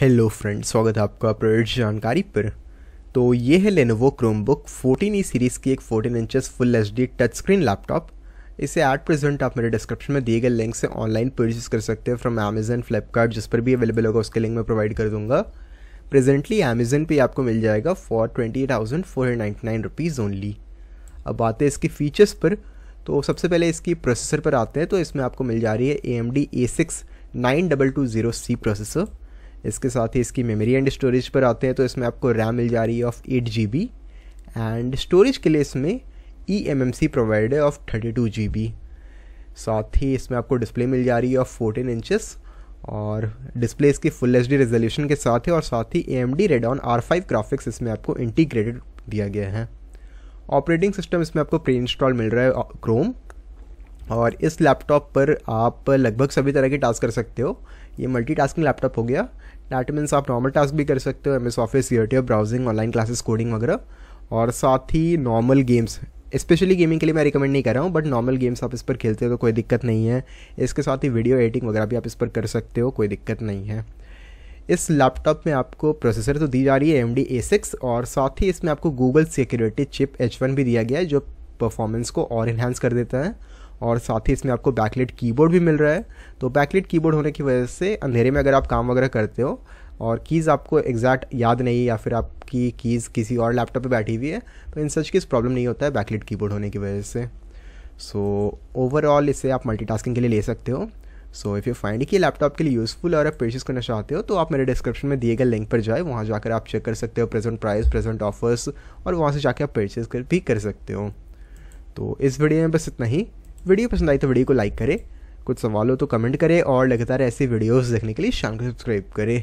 hello friend स्वागत है आपका प्रोडक्ट जानकारी पर तो ये है लेनोवो क्रोमबुक 14 ई सीरीज़ की एक 14 inches full H touch screen laptop इसे एट प्रेजेंट आप मेरे डिस्क्रिप्शन में दिए गए लिंक से ऑनलाइन परचेज कर सकते हैं फ्रॉम अमेजन फ्लिपकार्ट जिस पर भी अवेलेबल होगा उसके लिंक मैं प्रोवाइड कर दूंगा प्रेजेंटली अमेजन पे आपको मिल जाएगा for twenty thousand four hundred nine rupees only अब आते हैं इसकी फीचर्स पर तो सबसे पहले इसकी प्रोसेसर पर आते हैं तो इसमें आपको मिल जा रही है A M D A six nine double two zero C processor इसके साथ ही इसकी मेमोरी एंड स्टोरेज पर आते हैं तो इसमें आपको रैम मिल जा रही है of eight G B and storage के लिए इसमें E M M C provide है of thirty two G B साथ ही इसमें आपको डिस्प्ले मिल जा रही है ऑफ फोर्टीन इंचेस और डिस्प्ले इसकी फुल एच डी रेजोल्यूशन के साथ है और साथ ही A M D Radeon R five graphics इसमें आपको इंटीग्रेटेड दिया गया है ऑपरेटिंग सिस्टम इसमें आपको प्री इंस्टॉल मिल रहा है क्रोम uh, और इस लैपटॉप पर आप लगभग सभी तरह के टास्क कर सकते हो ये मल्टीटास्किंग लैपटॉप हो गया डैट मीन्स आप नॉर्मल टास्क भी कर सकते हो M S office YouTube browsing online classes coding वगैरह और साथ ही नॉर्मल गेम्स स्पेशली गेमिंग के लिए मैं रिकमेंड नहीं कर रहा हूँ बट नॉर्मल गेम्स आप इस पर खेलते हो तो कोई दिक्कत नहीं है इसके साथ ही वीडियो एडिटिंग वगैरह भी आप इस पर कर सकते हो कोई दिक्कत नहीं है इस लैपटॉप में आपको प्रोसेसर तो दी जा रही है एम डी और साथ ही इसमें आपको गूगल सिक्योरिटी चिप एच भी दिया गया है जो परफॉर्मेंस को और इन्हांस कर देता है और साथ ही इसमें आपको बैकलेट कीबोर्ड भी मिल रहा है तो बैकलेट कीबोर्ड होने की वजह से अंधेरे में अगर आप काम वगैरह करते हो और कीज़ आपको एग्जैक्ट याद नहीं या फिर आपकी कीज़ किसी और लैपटॉप पे बैठी हुई है तो इन सच की प्रॉब्लम नहीं होता है बैकलेट कीबोर्ड होने की वजह से सो so, ओवरऑल इसे आप मल्टीटास्किंग के लिए ले सकते हो सो इफ़ यू फाइंड कि लैपटॉप के लिए यूज़फुल और आप परचेज करना चाहते हो तो आप मेरे डिस्क्रिप्शन में दिए गए लिंक पर जाए वहाँ जाकर आप चेक कर सकते हो प्रेजेंट प्राइस प्रेजेंट ऑफर्स और वहाँ से जाकर आप परचेज कर भी कर सकते हो तो इस वीडियो में बस इतना ही वीडियो पसंद आई तो वीडियो को लाइक करें कुछ सवाल हो तो कमेंट करें और लगातार ऐसी वीडियोस देखने के लिए शाम को सब्सक्राइब करें